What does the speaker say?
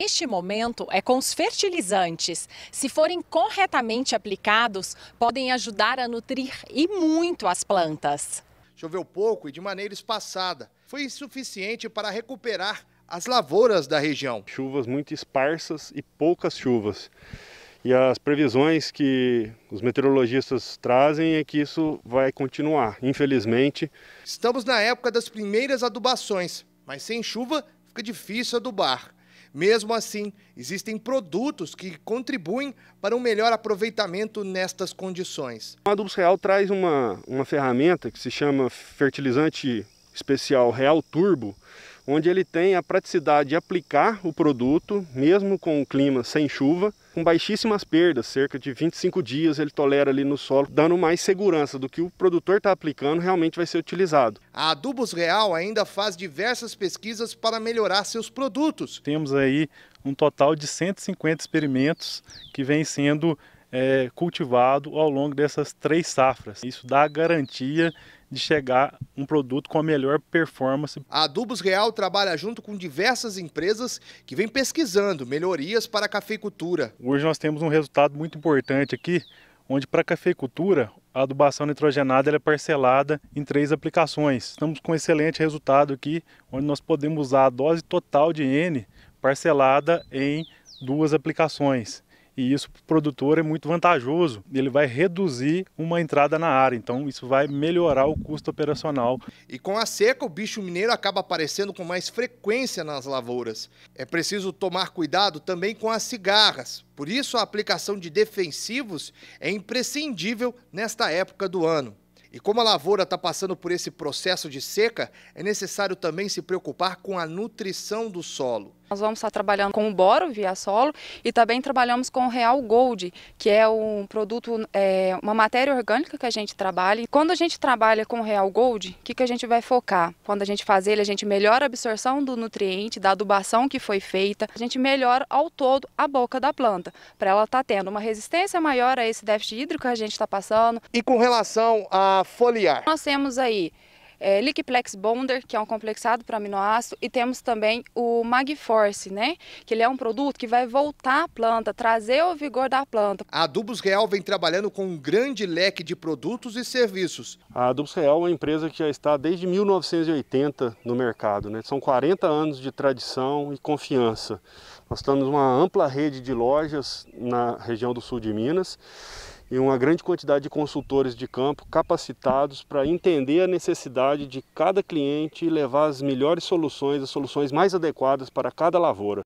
Este momento é com os fertilizantes. Se forem corretamente aplicados, podem ajudar a nutrir e muito as plantas. Choveu pouco e de maneira espaçada. Foi insuficiente para recuperar as lavouras da região. Chuvas muito esparsas e poucas chuvas. E as previsões que os meteorologistas trazem é que isso vai continuar, infelizmente. Estamos na época das primeiras adubações, mas sem chuva fica difícil adubar. Mesmo assim, existem produtos que contribuem para um melhor aproveitamento nestas condições. O Adubos Real traz uma, uma ferramenta que se chama fertilizante especial Real Turbo, onde ele tem a praticidade de aplicar o produto, mesmo com o clima sem chuva, com baixíssimas perdas, cerca de 25 dias ele tolera ali no solo, dando mais segurança do que o produtor está aplicando realmente vai ser utilizado. A Adubos Real ainda faz diversas pesquisas para melhorar seus produtos. Temos aí um total de 150 experimentos que vem sendo é, cultivado ao longo dessas três safras. Isso dá a garantia de chegar um produto com a melhor performance. A Adubos Real trabalha junto com diversas empresas que vêm pesquisando melhorias para a cafeicultura. Hoje nós temos um resultado muito importante aqui, onde para a cafeicultura a adubação nitrogenada é parcelada em três aplicações. Estamos com um excelente resultado aqui, onde nós podemos usar a dose total de N parcelada em duas aplicações e isso para o produtor é muito vantajoso. Ele vai reduzir uma entrada na área, então isso vai melhorar o custo operacional. E com a seca, o bicho mineiro acaba aparecendo com mais frequência nas lavouras. É preciso tomar cuidado também com as cigarras. Por isso, a aplicação de defensivos é imprescindível nesta época do ano. E como a lavoura está passando por esse processo de seca, é necessário também se preocupar com a nutrição do solo. Nós vamos estar trabalhando com o boro via solo e também trabalhamos com o Real Gold, que é um produto, é, uma matéria orgânica que a gente trabalha. E quando a gente trabalha com o Real Gold, o que, que a gente vai focar? Quando a gente faz ele, a gente melhora a absorção do nutriente, da adubação que foi feita, a gente melhora ao todo a boca da planta, para ela estar tá tendo uma resistência maior a esse déficit hídrico que a gente está passando. E com relação a foliar? Nós temos aí é, Liquiplex Bonder, que é um complexado para aminoácido, e temos também o Magforce, né? Que ele é um produto que vai voltar a planta, trazer o vigor da planta. A Adubos Real vem trabalhando com um grande leque de produtos e serviços. A Adubos Real é uma empresa que já está desde 1980 no mercado, né? São 40 anos de tradição e confiança. Nós temos uma ampla rede de lojas na região do sul de Minas e uma grande quantidade de consultores de campo capacitados para entender a necessidade de cada cliente e levar as melhores soluções, as soluções mais adequadas para cada lavoura.